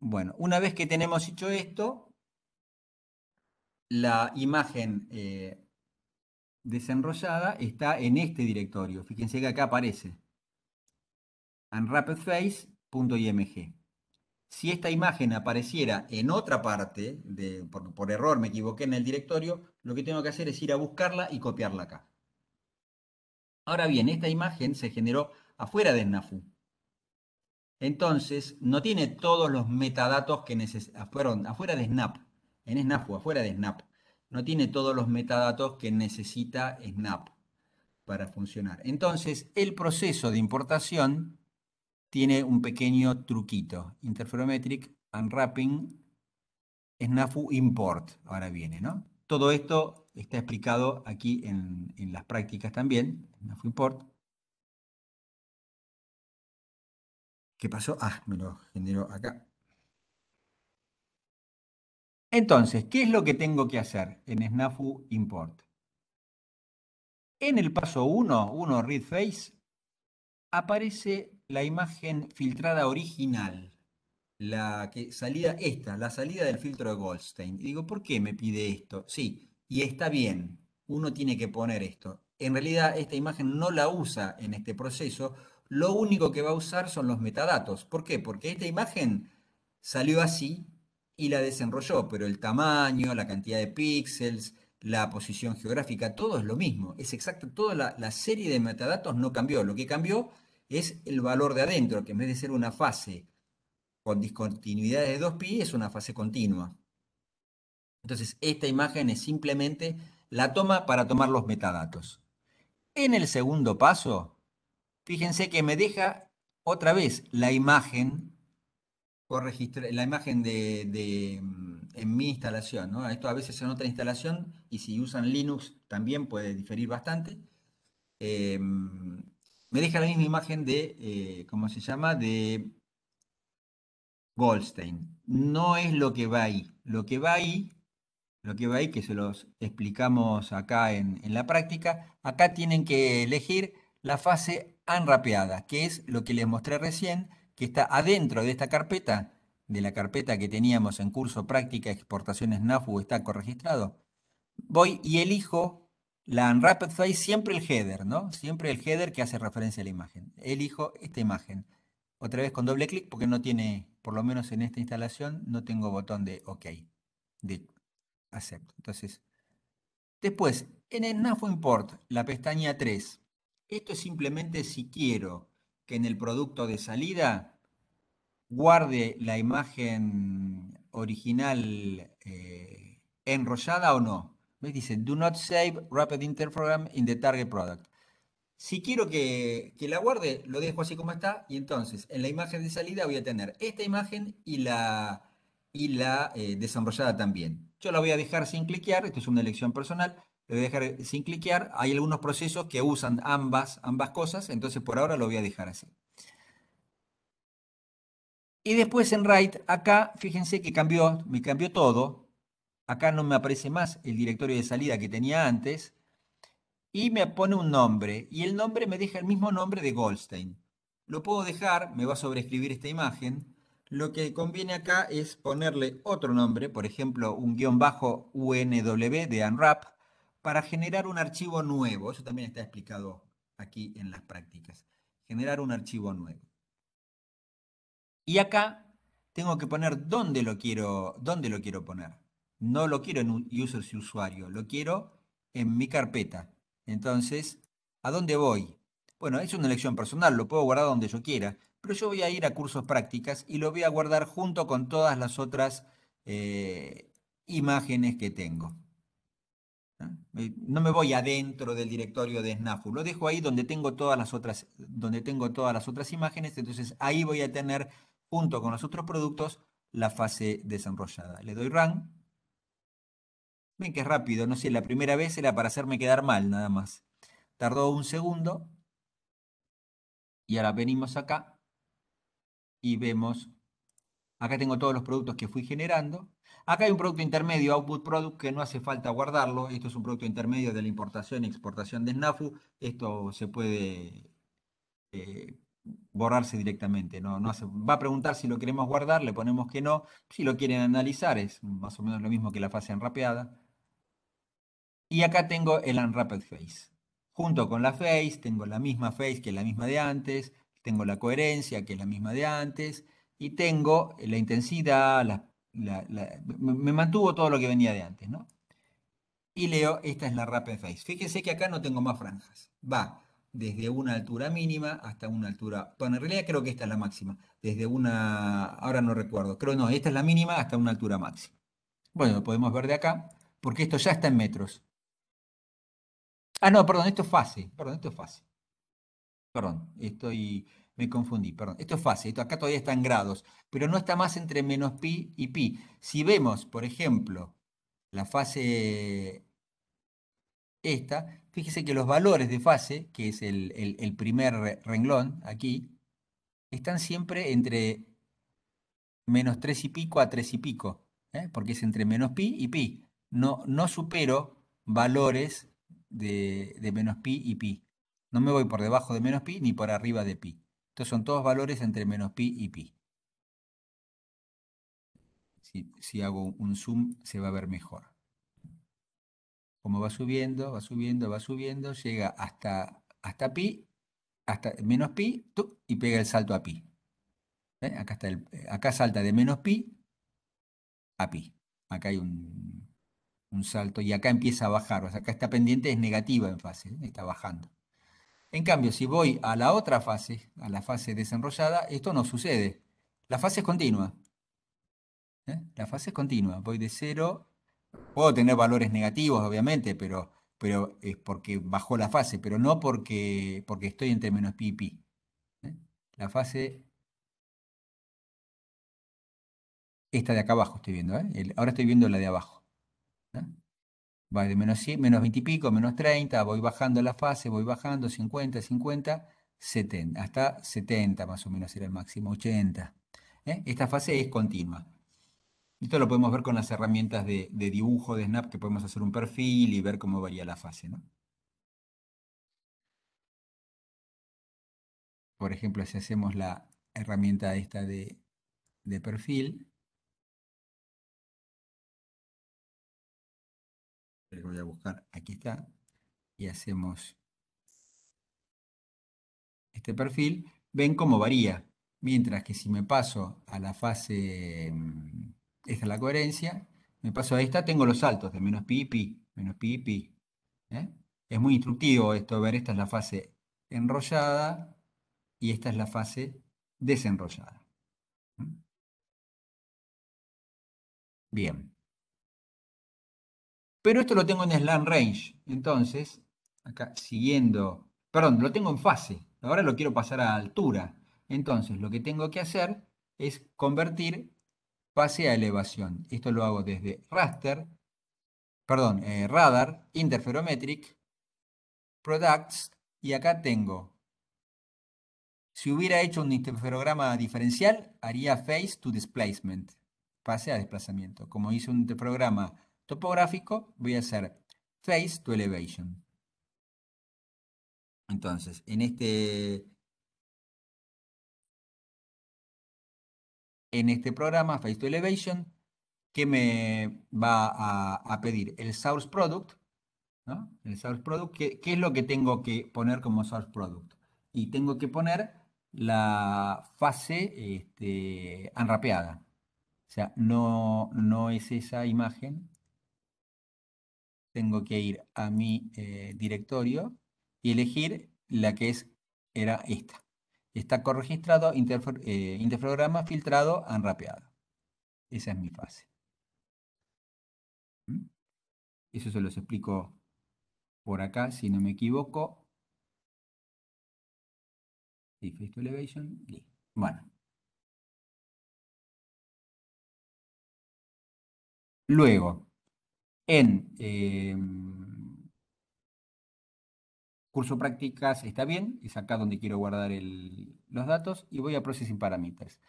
Bueno, una vez que tenemos hecho esto, la imagen eh, desenrollada está en este directorio. Fíjense que acá aparece unwrappedface.img. Si esta imagen apareciera en otra parte, de, por, error me equivoqué en el directorio, lo que tengo que hacer es ir a buscarla y copiarla acá. Ahora bien, esta imagen se generó afuera de Nafu. Entonces, no tiene todos los metadatos que necesita, ah, afuera de Snap, en Snap afuera de Snap, no tiene todos los metadatos que necesita Snap para funcionar. Entonces, el proceso de importación tiene un pequeño truquito. Interferometric, Unwrapping, Snafu Import, ahora viene, ¿no? Todo esto está explicado aquí en, en las prácticas también, Snafu Import. ¿Qué pasó? Ah, me lo generó acá. Entonces, ¿qué es lo que tengo que hacer en Snafu Import? En el paso 1, 1 Read Face, aparece la imagen filtrada original, la que salida esta, la salida del filtro de Goldstein. digo, ¿por qué me pide esto? Sí, y está bien, uno tiene que poner esto. En realidad, esta imagen no la usa en este proceso lo único que va a usar son los metadatos. ¿Por qué? Porque esta imagen salió así y la desenrolló, pero el tamaño, la cantidad de píxeles, la posición geográfica, todo es lo mismo. Es exacto, toda la, serie de metadatos no cambió. Lo que cambió es el valor de adentro, que en vez de ser una fase con discontinuidad de 2pi, es una fase continua. Entonces, esta imagen es simplemente la toma para tomar los metadatos. En el segundo paso, fíjense que me deja otra vez la imagen, la imagen de, mm, en mi instalación. Esto a veces en otra instalación, y si usan Linux también puede diferir bastante. Eh, mm, me deja la misma imagen de, eh, ¿cómo se llama? De Goldstein. No es lo que va ahí. Lo que va ahí, lo que va que se los explicamos acá en, en la práctica, acá tienen que elegir la fase unrapeada, que es lo que les mostré recién, que está adentro de esta carpeta, de la carpeta que teníamos en curso práctica exportaciones NAFU está corregistrado. Voy y elijo la unwrapped file, siempre el header, ¿no? Siempre el header que hace referencia a la imagen. Elijo esta imagen. Otra vez con doble clic porque no tiene, por lo menos en esta instalación, no tengo botón de OK, de acepto. Entonces, después, en el NAFU Import, la pestaña 3, esto es simplemente si quiero que en el producto de salida guarde la imagen original eh, enrollada o no. ¿Ves? Dice, do not save rapid interprogram in the target product. Si quiero que, la guarde, lo dejo así como está y entonces en la imagen de salida voy a tener esta imagen y la, y la eh, desenrollada también. Yo la voy a dejar sin cliquear, esto es una elección personal, lo voy a dejar eh, sin cliquear. Hay algunos procesos que usan ambas, ambas cosas, entonces por ahora lo voy a dejar así. Y después en write, acá fíjense que cambió, me cambió todo. Acá no me aparece más el directorio de salida que tenía antes. Y me pone un nombre. Y el nombre me deja el mismo nombre de Goldstein. Lo puedo dejar, me va a sobreescribir esta imagen. Lo que conviene acá es ponerle otro nombre, por ejemplo, un guión bajo UNW de Unwrap para generar un archivo nuevo. Eso también está explicado aquí en las prácticas. Generar un archivo nuevo. Y acá tengo que poner dónde lo quiero, lo quiero poner. No lo quiero en un users y usuario, lo quiero en mi carpeta. Entonces, ¿a dónde voy? Bueno, es una elección personal, lo puedo guardar donde yo quiera, pero yo voy a ir a cursos prácticas y lo voy a guardar junto con todas las otras eh, imágenes que tengo. No me voy adentro del directorio de SNAFU, lo dejo ahí donde tengo todas las otras, donde tengo todas las otras imágenes, entonces ahí voy a tener, junto con los otros productos, la fase desenrollada. Le doy run. Ven que rápido, no sé, la primera vez era para hacerme quedar mal nada más. Tardó un segundo. Y ahora venimos acá y vemos, acá tengo todos los productos que fui generando. Acá hay un producto intermedio, output product, que no hace falta guardarlo. Esto es un producto intermedio de la importación y exportación de SNAFU. Esto se puede eh, borrarse directamente. No, va a preguntar si lo queremos guardar, le ponemos que no. Si lo quieren analizar, es más o menos lo mismo que la fase enrapeada. Y acá tengo el unwrapped face. Junto con la face, tengo la misma face que la misma de antes, tengo la coherencia que es la misma de antes, y tengo la intensidad, las me, mantuvo todo lo que venía de antes, ¿no? Y leo, esta es la rapid face. Fíjese que acá no tengo más franjas. Va desde una altura mínima hasta una altura. Bueno, en realidad creo que esta es la máxima. Desde una. Ahora no recuerdo. Creo no, esta es la mínima hasta una altura máxima. Bueno, lo podemos ver de acá, porque esto ya está en metros. Ah, no, perdón, esto es fácil. Perdón, esto es fácil. Perdón, estoy me confundí, perdón. Esto es fase, acá todavía está en grados, pero no está más entre menos pi y pi. Si vemos, por ejemplo, la fase esta, fíjese que los valores de fase, que es el, primer renglón aquí, están siempre entre menos 3 y pico a 3 y pico, ¿eh? porque es entre menos pi y pi. No, no supero valores de menos pi y pi. No me voy por debajo de menos pi ni por arriba de pi. Estos son todos valores entre menos pi y pi. Si, hago un zoom se va a ver mejor. Como va subiendo, va subiendo, va subiendo, llega hasta, hasta pi, hasta menos pi, y pega el salto a pi. ¿Eh? Acá, el, acá salta de menos pi a pi. Acá hay un, un salto y acá empieza a bajar. O acá esta pendiente, es negativa en fase, ¿eh? está bajando. En cambio, si voy a la otra fase, a la fase desenrollada, esto no sucede. La fase es continua. ¿Eh? La fase es continua. Voy de cero. Puedo tener valores negativos, obviamente, pero, pero es porque bajó la fase, pero no porque, porque estoy entre menos pi, y pi. ¿Eh? La fase... Esta de acá abajo estoy viendo. ¿eh? ahora estoy viendo la de abajo va de menos, 20 y pico, menos 30, voy bajando la fase, voy bajando 50, 50, 70, hasta 70 más o menos era el máximo, 80. ¿eh? Esta fase es continua. Esto lo podemos ver con las herramientas de, dibujo de Snap, que podemos hacer un perfil y ver cómo varía la fase. ¿no? Por ejemplo, si hacemos la herramienta esta de perfil, voy a buscar, aquí está, y hacemos este perfil, ven cómo varía. Mientras que si me paso a la fase, mm, esta es la coherencia, me paso a esta, tengo los saltos de menos pi, pi, menos pi, pi. ¿eh? Es muy instructivo esto, ver, esta es la fase enrollada y esta es la fase desenrollada. ¿Mm? Bien. Pero esto lo tengo en slant range. Entonces, acá siguiendo, perdón, lo tengo en fase. Ahora lo quiero pasar a altura. Entonces, lo que tengo que hacer es convertir fase a elevación. Esto lo hago desde raster, perdón, eh, radar, interferometric, products, y acá tengo. Si hubiera hecho un interferograma diferencial, haría face to displacement, Pase a desplazamiento. Como hice un interferograma topográfico, voy a hacer face to elevation. Entonces, en este, en este programa, face to elevation, ¿qué me va a, pedir el source product, El source product, ¿qué, es lo que tengo que poner como source product? Y tengo que poner la fase este, anrapeada. O sea, no, no es esa imagen tengo que ir a mi eh, directorio y elegir la que es, era esta. Está corregistrado, interfer, eh, interferograma, filtrado, anrapeado Esa es mi fase. ¿Mm? Eso se los explico por acá, si no me equivoco. elevation. Bueno. Luego, en em, curso prácticas está bien, es acá donde quiero guardar los datos y voy a Processing Parameters.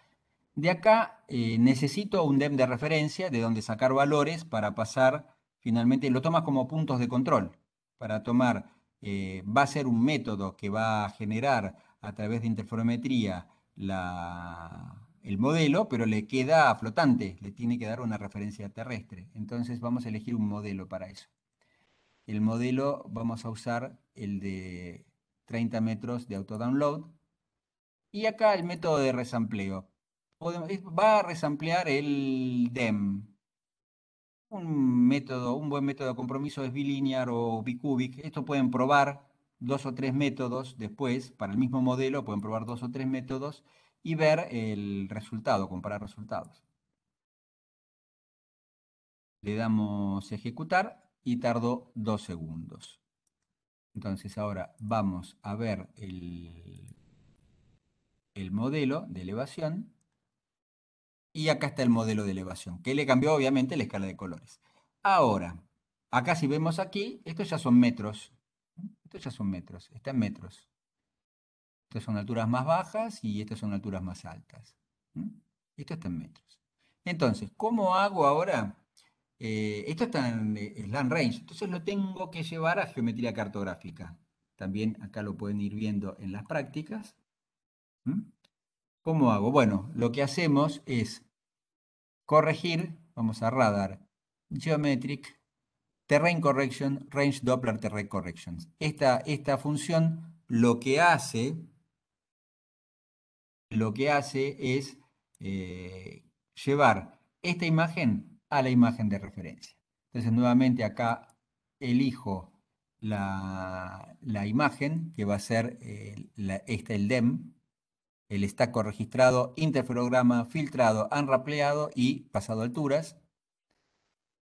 De acá eh, necesito un DEM de referencia de donde sacar valores para pasar finalmente, lo tomas como puntos de control, para tomar, eh, va a ser un método que va a generar a través de interferometría la, el modelo, pero le queda flotante, le tiene que dar una referencia terrestre. Entonces vamos a elegir un modelo para eso. El modelo vamos a usar el de 30 metros de autodownload. Y acá el método de resampleo. Va a resamplear el DEM. Un método, un buen método de compromiso es bilinear o bicubic. Esto pueden probar dos o tres métodos después para el mismo modelo, pueden probar dos o tres métodos y ver el resultado, comparar resultados. Le damos ejecutar y tardó dos segundos. Entonces ahora vamos a ver el, el modelo de elevación. Y acá está el modelo de elevación, que le cambió obviamente la escala de colores. Ahora, acá si vemos aquí, estos ya son metros. Estos ya son metros, está en metros. Estas son alturas más bajas y estas son alturas más altas. Esto está en metros. Entonces, ¿cómo hago ahora? Eh, esto está en eh, land range, entonces lo tengo que llevar a geometría cartográfica. También acá lo pueden ir viendo en las prácticas. ¿Cómo hago? Bueno, lo que hacemos es corregir, vamos a radar, geometric, terrain correction, range Doppler terrain corrections. Esta, esta función lo que hace lo que hace es eh, llevar esta imagen a la imagen de referencia. Entonces, nuevamente acá elijo la, imagen que va a ser este, el DEM, el estaco registrado, interferograma, filtrado, unrapleado y pasado alturas.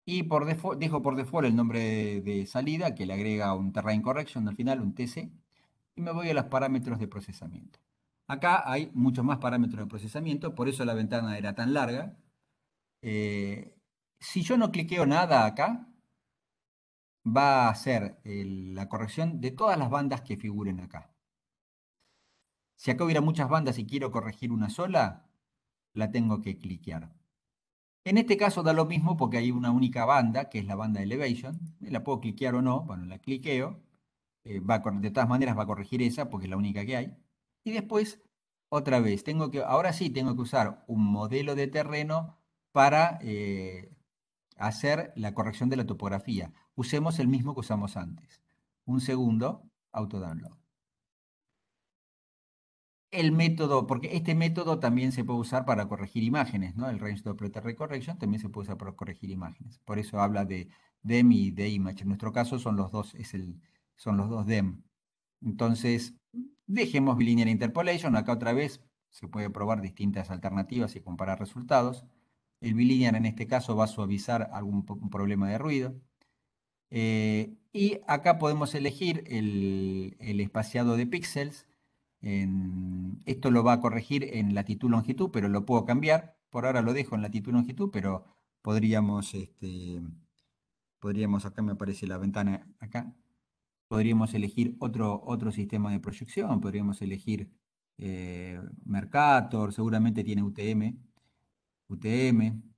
Y por dejo por default el nombre de, salida, que le agrega un terrain correction al final, un TC, y me voy a los parámetros de procesamiento. Acá hay muchos más parámetros de procesamiento, por eso la ventana era tan larga. Eh, si yo no cliqueo nada acá, va a hacer la corrección de todas las bandas que figuren acá. Si acá hubiera muchas bandas y quiero corregir una sola, la tengo que cliquear. En este caso da lo mismo porque hay una única banda, que es la banda Elevation. La puedo cliquear o no, bueno, la cliqueo. Eh, va de todas maneras va a corregir esa porque es la única que hay. Y después, otra vez, tengo que, ahora sí tengo que usar un modelo de terreno para eh, hacer la corrección de la topografía. Usemos el mismo que usamos antes. Un segundo, autodownload. El método, porque este método también se puede usar para corregir imágenes, ¿no? El Range Doppler Recorrection también se puede usar para corregir imágenes. Por eso habla de DEM y de Image. en nuestro caso son los dos, es el, son los dos DEM. Entonces, Dejemos bilinear interpolation, acá otra vez se puede probar distintas alternativas y comparar resultados. El bilinear en este caso va a suavizar algún problema de ruido. Eh, y acá podemos elegir el, espaciado de píxeles. esto lo va a corregir en latitud-longitud, pero lo puedo cambiar. Por ahora lo dejo en latitud-longitud, pero podríamos, este, podríamos, acá me aparece la ventana, acá, podríamos elegir otro, otro sistema de proyección, podríamos elegir eh, Mercator, seguramente tiene UTM, UTM.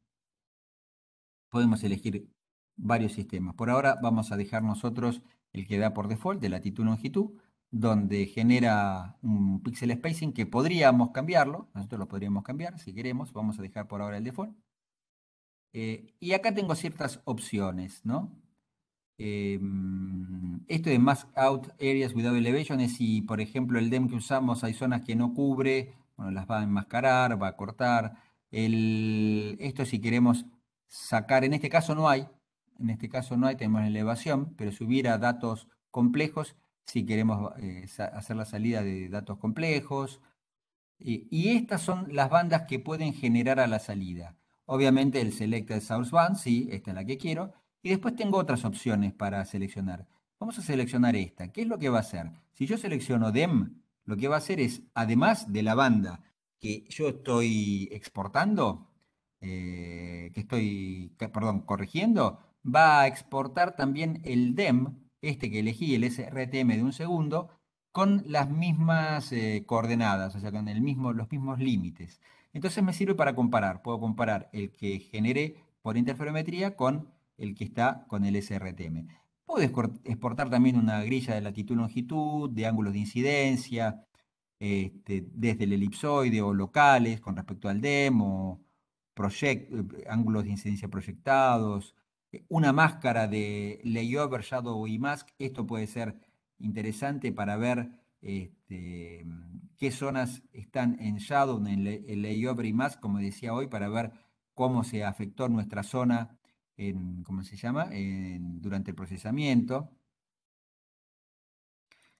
Podemos elegir varios sistemas. Por ahora vamos a dejar nosotros el que da por default de latitud-longitud, donde genera un pixel spacing que podríamos cambiarlo, nosotros lo podríamos cambiar si queremos, vamos a dejar por ahora el default. Eh, y acá tengo ciertas opciones, ¿no? Em, esto de mask out areas without elevation es si, por ejemplo, el DEM que usamos hay zonas que no cubre, bueno, las va a enmascarar, va a cortar. esto si queremos sacar, en este caso no hay, en este caso no hay, tenemos elevación, pero si hubiera datos complejos si queremos eh, hacer la salida de datos complejos. Y, estas son las bandas que pueden generar a la salida. Obviamente el selected source band, sí, esta es la que quiero, y después tengo otras opciones para seleccionar. Vamos a seleccionar esta. ¿Qué es lo que va a hacer? Si yo selecciono DEM, lo que va a hacer es, además de la banda que yo estoy exportando, eh, que estoy, perdón, corrigiendo, va a exportar también el DEM, este que elegí, el SRTM de un segundo, con las mismas eh, coordenadas, o sea, con el mismo, los mismos límites. Entonces me sirve para comparar. Puedo comparar el que generé por interferometría con el que está con el SRTM. Puedes exportar también una grilla de latitud, longitud, de ángulos de incidencia, este, desde el elipsoide o locales con respecto al demo, eh, ángulos de incidencia proyectados, eh, una máscara de layover, shadow y mask. Esto puede ser interesante para ver este, qué zonas están en shadow, en, el layover y mask, como decía hoy, para ver cómo se afectó nuestra zona en, ¿cómo se llama? durante el procesamiento.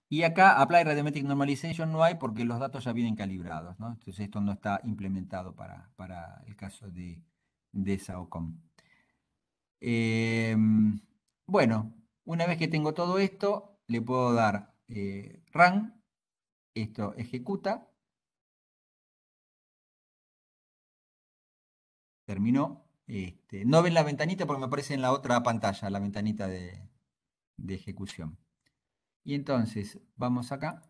Y acá Apply Radiometric Normalization no hay porque los datos ya vienen calibrados, Entonces esto no está implementado para, para el caso de, de SAOCOM. Em, bueno, una vez que tengo todo esto, le puedo dar eh, run, esto ejecuta, terminó, este, no ven la ventanita porque me aparece en la otra pantalla, la ventanita de, ejecución. Y entonces, vamos acá.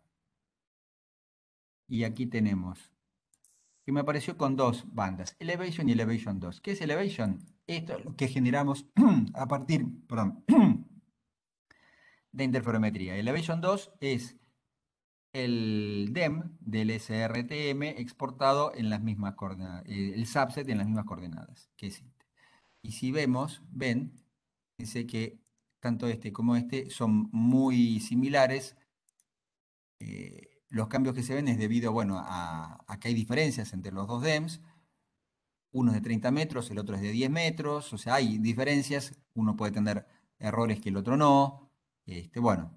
Y aquí tenemos que me apareció con dos bandas, Elevation y Elevation 2. ¿Qué es Elevation? Esto es lo que generamos a partir de interferometría. Elevation 2 es el DEM del SRTM exportado en las mismas coordenadas, eh, el subset en las mismas coordenadas que existe. Y si vemos, ven, dice que tanto este como este son muy similares. Eh, los cambios que se ven es debido, bueno, a, que hay diferencias entre los dos DEMs. Uno es de 30 metros, el otro es de 10 metros, o sea, hay diferencias. Uno puede tener errores que el otro no. Este, bueno,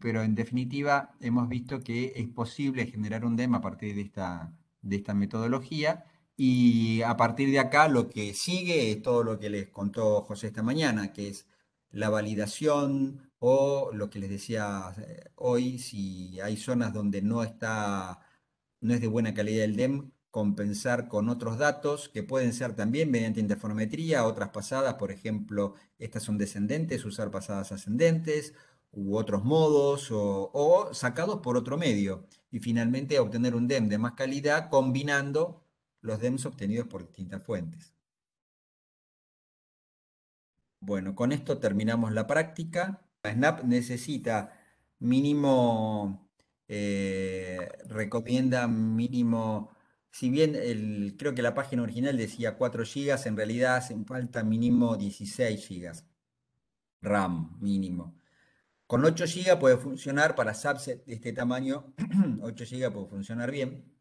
pero en definitiva, hemos visto que es posible generar un DEM a partir de esta, de esta metodología. Y a partir de acá, lo que sigue es todo lo que les contó José esta mañana, que es la validación o lo que les decía eh, hoy, si hay zonas donde no está, no es de buena calidad el DEM, compensar con otros datos que pueden ser también mediante interferometría, otras pasadas, por ejemplo, estas son descendentes, usar pasadas ascendentes, u otros modos o, sacados por otro medio y finalmente obtener un DEM de más calidad combinando los DEMs obtenidos por distintas fuentes. Bueno, con esto terminamos la práctica. La SNAP necesita mínimo, eh, recomienda mínimo, si bien creo que la página original decía 4 GB, en realidad hacen falta mínimo 16 GB RAM mínimo. Con 8 GB puede funcionar para subset de este tamaño, 8 GB puede funcionar bien.